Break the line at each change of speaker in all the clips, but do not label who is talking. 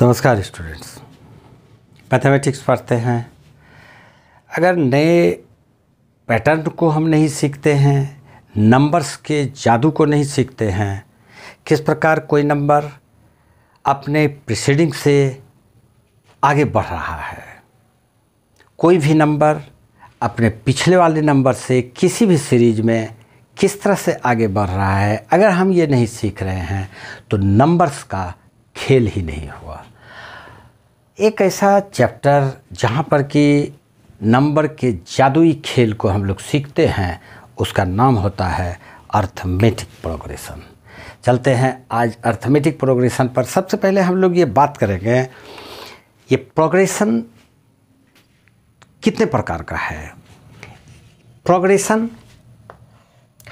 नमस्कार students mathematics पढ़ते हैं अगर नए पैटर्न को हम नहीं सीखते हैं नंबर्स के जादू को नहीं सीखते हैं किस प्रकार कोई नंबर अपने प्रिसीडिंग से आगे बढ़ रहा है कोई भी नंबर अपने पिछले वाले नंबर से किसी भी सीरीज में किस तरह से आगे बढ़ रहा है अगर हम ये नहीं सीख रहे हैं तो नंबर्स का खेल ही नहीं हुआ एक ऐसा चैप्टर जहाँ पर कि नंबर के जादुई खेल को हम लोग सीखते हैं उसका नाम होता है अर्थमेटिक प्रोग्रेशन चलते हैं आज अर्थमेटिक प्रोग्रेशन पर सबसे पहले हम लोग ये बात करेंगे ये प्रोग्रेशन कितने प्रकार का है प्रोग्रेशन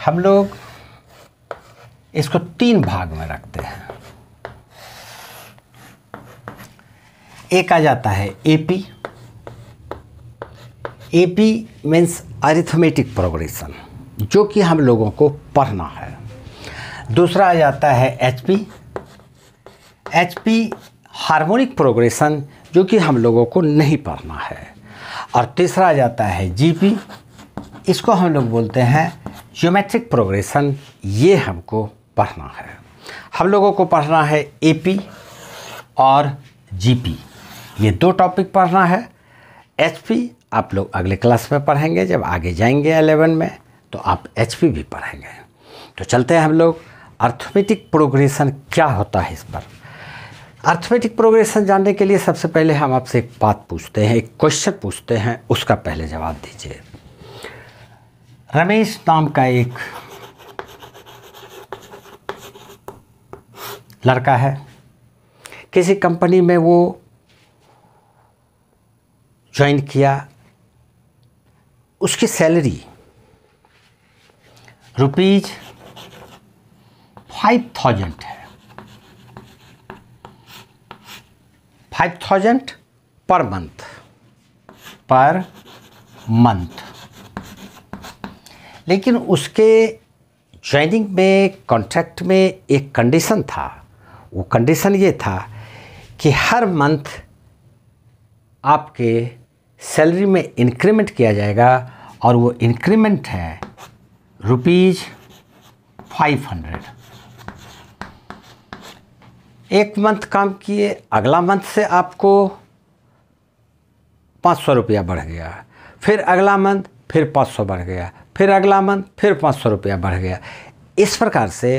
हम लोग इसको तीन भाग में रखते हैं एक आ जाता है AP AP means arithmetic progression जो कि हम लोगों को पढ़ना है दूसरा आ जाता है एचपी एचपी हार्मोनिक प्रोग्रेशन जो कि हम लोगों को नहीं पढ़ना है और तीसरा आ जाता है जीपी इसको हम लोग बोलते हैं ज्योमेट्रिक प्रोग्रेशन ये हमको पढ़ना है हम लोगों को पढ़ना है एपी और जीपी ये दो टॉपिक पढ़ना है एचपी आप लोग अगले क्लास में पढ़ेंगे जब आगे जाएंगे एलेवन में तो आप एचपी भी पढ़ेंगे तो चलते हैं हम लोग अर्थमेटिक प्रोग्रेशन क्या होता है इस पर अर्थमेटिक प्रोग्रेशन जानने के लिए सबसे पहले हम आपसे एक बात पूछते हैं एक क्वेश्चन पूछते हैं उसका पहले जवाब दीजिए रमेश नाम का एक लड़का है किसी कंपनी में वो ज्वाइन किया उसकी सैलरी रुपीज फाइव थाउजेंड है five thousand per month per month लेकिन उसके ज्वाइनिंग में कॉन्ट्रैक्ट में एक कंडीशन था वो कंडीशन ये था कि हर मंथ आपके सैलरी में इंक्रीमेंट किया जाएगा और वो इंक्रीमेंट है रुपीज़ फाइव हंड्रेड एक मंथ काम किए अगला मंथ से आपको पाँच सौ रुपया बढ़ गया फिर अगला मंथ फिर पाँच सौ बढ़ गया फिर अगला मंथ फिर पाँच सौ रुपया बढ़ गया इस प्रकार से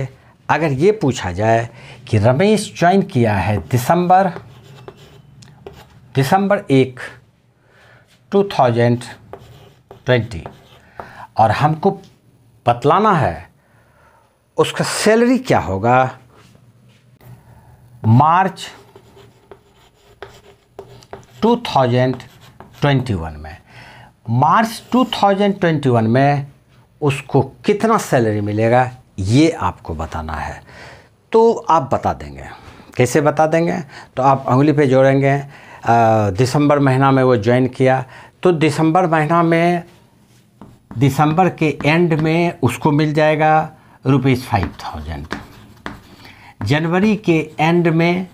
अगर ये पूछा जाए कि रमेश ज्वाइन किया है दिसंबर दिसंबर एक 2020 और हमको बतलाना है उसका सैलरी क्या होगा मार्च 2021 में मार्च 2021 में उसको कितना सैलरी मिलेगा ये आपको बताना है तो आप बता देंगे कैसे बता देंगे तो आप उंगली पे जोड़ेंगे दिसंबर महीना में वो ज्वाइन किया तो दिसंबर महीना में दिसंबर के एंड में उसको मिल जाएगा रुपीज़ फाइव थाउजेंड जनवरी के एंड में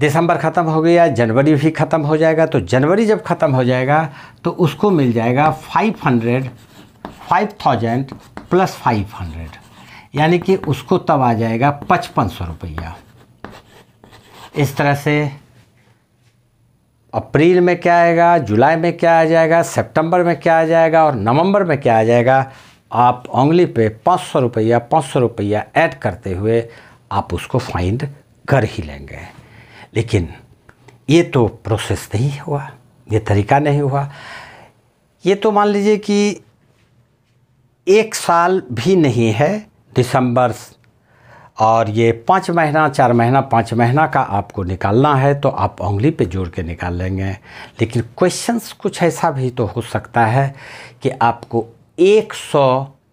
दिसंबर ख़त्म हो गया जनवरी भी ख़त्म हो जाएगा तो जनवरी जब ख़त्म हो जाएगा तो उसको मिल जाएगा five hundred five thousand plus five hundred यानी कि उसको तब आ जाएगा पचपन सौ रुपया इस तरह से अप्रैल में क्या आएगा जुलाई में क्या आ जाएगा सितंबर में क्या आ जाएगा और नवंबर में क्या आ जाएगा आप उंगली पे पाँच सौ रुपया पाँच सौ रुपया ऐड करते हुए आप उसको फाइंड कर ही लेंगे लेकिन ये तो प्रोसेस नहीं हुआ ये तरीका नहीं हुआ ये तो मान लीजिए कि एक साल भी नहीं है दिसंबर और ये पाँच महीना चार महीना पाँच महीना का आपको निकालना है तो आप उंगली पे जोड़ के निकाल लेंगे लेकिन क्वेश्चंस कुछ ऐसा भी तो हो सकता है कि आपको 100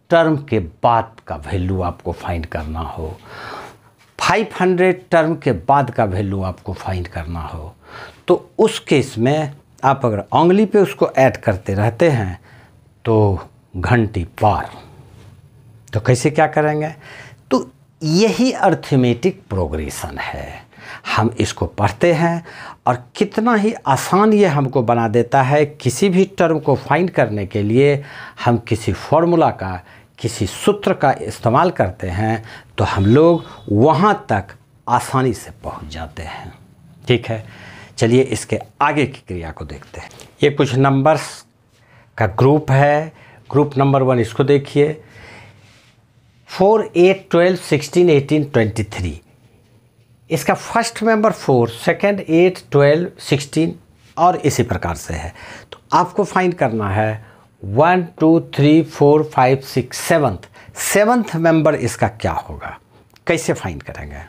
टर्म के बाद का वैल्यू आपको फाइंड करना हो 500 टर्म के बाद का वैल्यू आपको फाइंड करना हो तो उस केस में आप अगर उंगली पे उसको ऐड करते रहते हैं तो घंटी पार तो कैसे क्या करेंगे यही अर्थमेटिक प्रोग्रेशन है हम इसको पढ़ते हैं और कितना ही आसान ये हमको बना देता है किसी भी टर्म को फाइंड करने के लिए हम किसी फॉर्मूला का किसी सूत्र का इस्तेमाल करते हैं तो हम लोग वहाँ तक आसानी से पहुँच जाते हैं ठीक है चलिए इसके आगे की क्रिया को देखते हैं ये कुछ नंबर्स का ग्रुप है ग्रुप नंबर वन इसको देखिए four eight twelve sixteen eighteen twenty three इसका first member four second eight twelve sixteen और इसी प्रकार से है तो आपको फाइंड करना है one two three four five six seventh seventh member इसका क्या होगा कैसे फाइंड करेंगे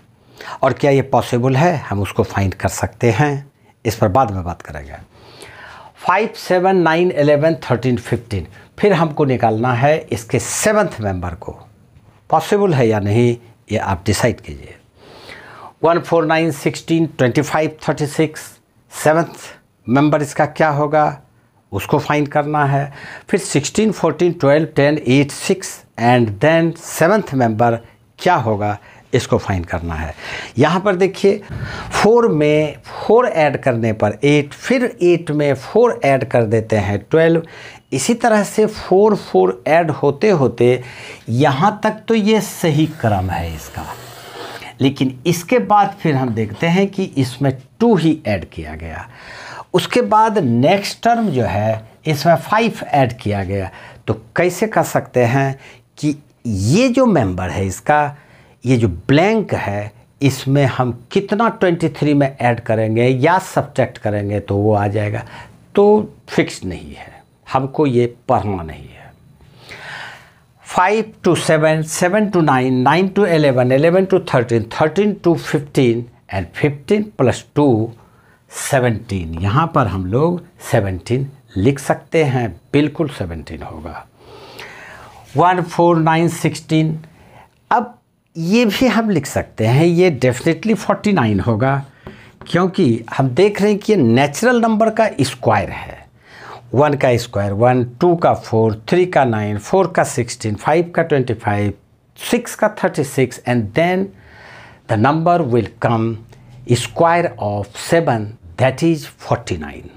और क्या ये पॉसिबल है हम उसको फाइंड कर सकते हैं इस पर बाद में बात करेंगे five seven nine eleven thirteen fifteen फिर हमको निकालना है इसके सेवन्थ मेंबर को पॉसिबल है या नहीं ये आप डिसाइड कीजिए one four nine sixteen twenty five thirty six seventh member इसका क्या होगा उसको फाइंड करना है फिर sixteen fourteen twelve ten eight six and then seventh member क्या होगा इसको फाइंड करना है यहाँ पर देखिए फोर में फोर ऐड करने पर एट फिर एट में फोर ऐड कर देते हैं ट्वेल्व इसी तरह से फोर फोर ऐड होते होते यहाँ तक तो ये सही क्रम है इसका लेकिन इसके बाद फिर हम देखते हैं कि इसमें टू ही ऐड किया गया उसके बाद नेक्स्ट टर्म जो है इसमें फाइव ऐड किया गया तो कैसे कर सकते हैं कि ये जो मेंबर है इसका ये जो ब्लैंक है इसमें हम कितना 23 में ऐड करेंगे या सब्जेक्ट करेंगे तो वो आ जाएगा तो फिक्स नहीं है हमको ये पढ़ना नहीं है five to seven seven to nine nine to eleven eleven to thirteen thirteen to fifteen and fifteen plus two seventeen यहाँ पर हम लोग सेवनटीन लिख सकते हैं बिल्कुल सेवनटीन होगा वन फोर नाइन सिक्सटीन अब ये भी हम लिख सकते हैं ये डेफिनेटली 49 होगा क्योंकि हम देख रहे हैं कि ये नेचुरल नंबर का स्क्वायर है वन का स्क्वायर वन टू का फोर थ्री का नाइन फोर का सिक्सटीन फाइव का ट्वेंटी फाइव सिक्स का thirty six and then the number will come square of seven that is forty nine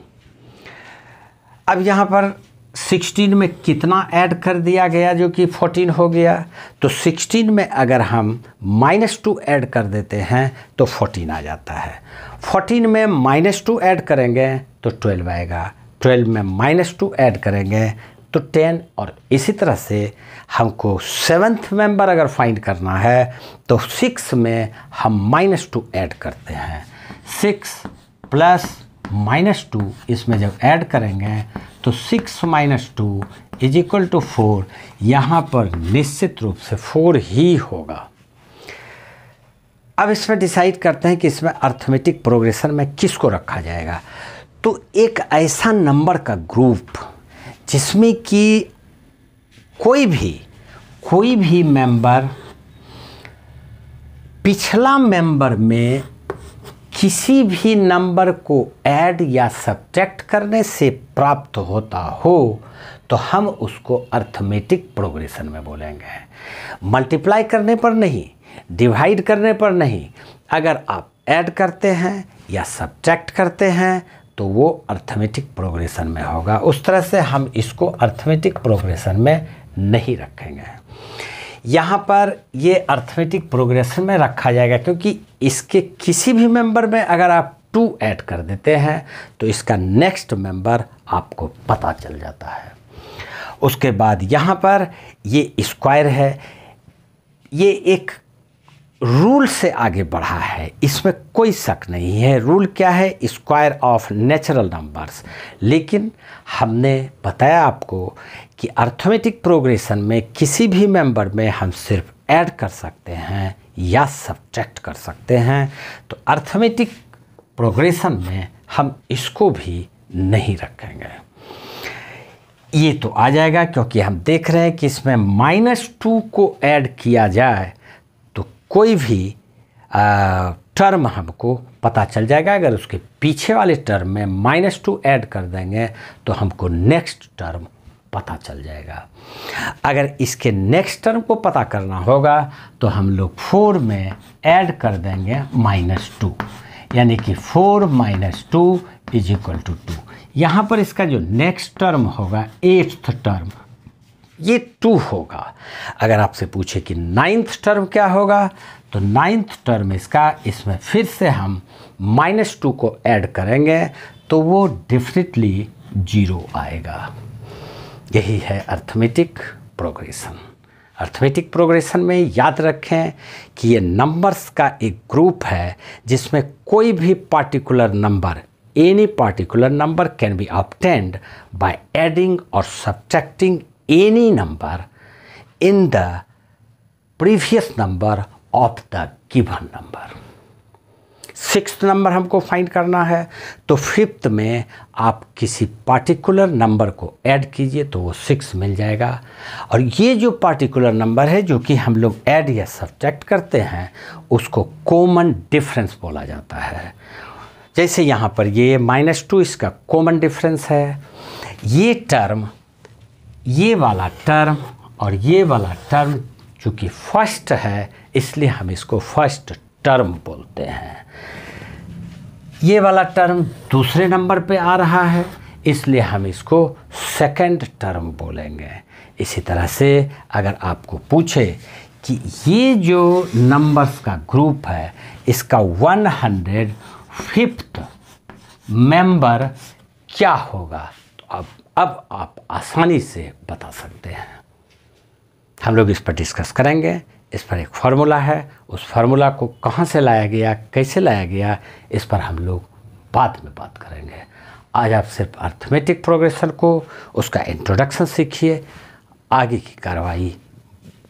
अब यहाँ पर सिक्सटीन में कितना ऐड कर दिया गया जो कि फोर्टीन हो गया तो सिक्सटीन में अगर हम माइनस टू ऐड कर देते हैं तो फोर्टीन आ जाता है फोर्टीन में माइनस टू ऐड करेंगे तो ट्वेल्व आएगा ट्वेल्व में माइनस टू ऐड करेंगे तो टेन और इसी तरह से हमको सेवन्थ मेंबर अगर फाइंड करना है तो सिक्स में हम माइनस टू ऐड करते हैं सिक्स प्लस माइनस टू इसमें जब ऐड करेंगे तो six minus two is equal to four यहाँ पर निश्चित रूप से फोर ही होगा अब इसमें डिसाइड करते हैं कि इसमें अर्थमेटिक प्रोग्रेशन में किसको रखा जाएगा तो एक ऐसा नंबर का ग्रुप जिसमें कि कोई भी कोई भी मेंबर पिछला मेंबर में किसी भी नंबर को ऐड या सब्ट्रैक्ट करने से प्राप्त होता हो तो हम उसको अर्थमेटिक प्रोग्रेशन में बोलेंगे मल्टीप्लाई करने पर नहीं डिवाइड करने पर नहीं अगर आप ऐड करते हैं या सब्ट्रैक्ट करते हैं तो वो अर्थमेटिक प्रोग्रेशन में होगा उस तरह से हम इसको अर्थमेटिक प्रोग्रेशन में नहीं रखेंगे यहाँ पर ये अर्थमेटिक प्रोग्रेशन में रखा जाएगा क्योंकि इसके किसी भी मेंबर में अगर आप टू ऐड कर देते हैं तो इसका नेक्स्ट मेंबर आपको पता चल जाता है उसके बाद यहाँ पर ये स्क्वायर है ये एक रूल से आगे बढ़ा है इसमें कोई शक नहीं है रूल क्या है स्क्वायर ऑफ नेचुरल नंबर्स लेकिन हमने बताया आपको कि अर्थमेटिक प्रोग्रेशन में किसी भी मेंबर में हम सिर्फ ऐड कर सकते हैं या सब्ट्रैक्ट कर सकते हैं तो अर्थमेटिक प्रोग्रेशन में हम इसको भी नहीं रखेंगे ये तो आ जाएगा क्योंकि हम देख रहे हैं कि इसमें माइनस टू को ऐड किया जाए तो कोई भी टर्म हमको पता चल जाएगा अगर उसके पीछे वाले टर्म में माइनस टू ऐड कर देंगे तो हमको नेक्स्ट टर्म पता चल जाएगा अगर इसके नेक्स्ट टर्म को पता करना होगा तो हम लोग फोर में ऐड कर देंगे माइनस टू यानी कि four minus two is equal to two यहाँ पर इसका जो नेक्स्ट टर्म होगा एट्थ टर्म ये टू होगा अगर आपसे पूछे कि नाइन्थ टर्म क्या होगा तो नाइन्थ टर्म इसका इसमें फिर से हम माइनस टू को ऐड करेंगे तो वो डेफिनेटली जीरो आएगा यही है अर्थमेटिक प्रोग्रेशन अर्थमेटिक प्रोग्रेशन में याद रखें कि ये नंबर्स का एक ग्रुप है जिसमें कोई भी particular number any particular number can be obtained by adding और subtracting any number in the previous number of the given number six number हमको फाइंड करना है तो फिफ्थ में आप किसी पार्टिकुलर नंबर को ऐड कीजिए तो वो सिक्स मिल जाएगा और ये जो पार्टिकुलर नंबर है जो कि हम लोग ऐड या सब्जेक्ट करते हैं उसको कॉमन डिफरेंस बोला जाता है जैसे यहाँ पर ये माइनस टू इसका कॉमन डिफरेंस है ये टर्म ये वाला टर्म और ये वाला टर्म चूँकि फर्स्ट है इसलिए हम इसको फर्स्ट टर्म बोलते हैं ये वाला टर्म दूसरे नंबर पे आ रहा है इसलिए हम इसको सेकंड टर्म बोलेंगे इसी तरह से अगर आपको पूछे कि ये जो नंबर्स का ग्रुप है इसका वन हंड्रेड फिफ्थ मेंबर क्या होगा तो अब अब आप आसानी से बता सकते हैं हम लोग इस पर डिस्कस करेंगे इस पर एक फार्मूला है उस फार्मूला को कहाँ से लाया गया कैसे लाया गया इस पर हम लोग बाद में बात करेंगे आज आप सिर्फ अर्थमेटिक प्रोग्रेशन को उसका इंट्रोडक्शन सीखिए आगे की कार्रवाई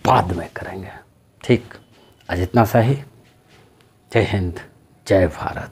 बाद में करेंगे ठीक आज इतना सही जय हिंद जय भारत